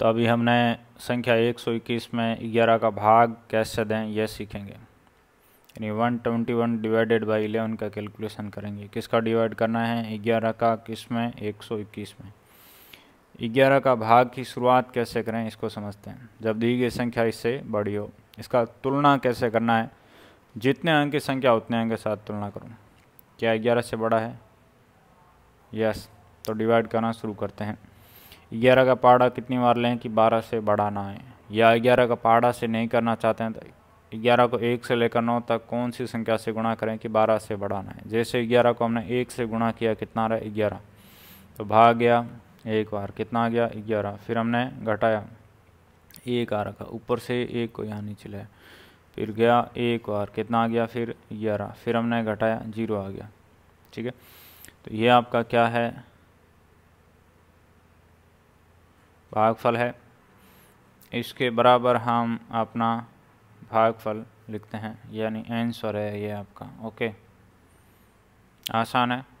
तो अभी हमने संख्या 121 में ग्यारह का भाग कैसे दें यह सीखेंगे यानी 121 डिवाइडेड बाई इलेवन का कैलकुलेशन करेंगे किसका डिवाइड करना है ग्यारह का किस में 121 में ग्यारह का भाग की शुरुआत कैसे करें इसको समझते हैं जब दी गई संख्या इससे बड़ी हो इसका तुलना कैसे करना है जितने अंक की संख्या उतने अंक के साथ तुलना करूँ क्या ग्यारह से बड़ा है यस तो डिवाइड करना शुरू करते हैं ग्यारह का पहाड़ा कितनी बार लें कि बारह से बढ़ाना है या ग्यारह का पहाड़ा से नहीं करना चाहते हैं तो ग्यारह को एक से लेकर नौ तक कौन सी संख्या से गुणा करें कि बारह से बढ़ाना है जैसे ग्यारह को हमने एक से गुणा किया कितना रहा ग्यारह तो भाग गया एक बार कितना आ गया ग्यारह फिर हमने घटाया एक आ रखा ऊपर से एक को यहाँ नीचे लाया फिर गया एक बार कितना आ गया फिर ग्यारह फिर हमने घटाया जीरो आ गया ठीक है तो ये आपका क्या है भागफल है इसके बराबर हम अपना भागफल लिखते हैं यानी आंसर है ये आपका ओके आसान है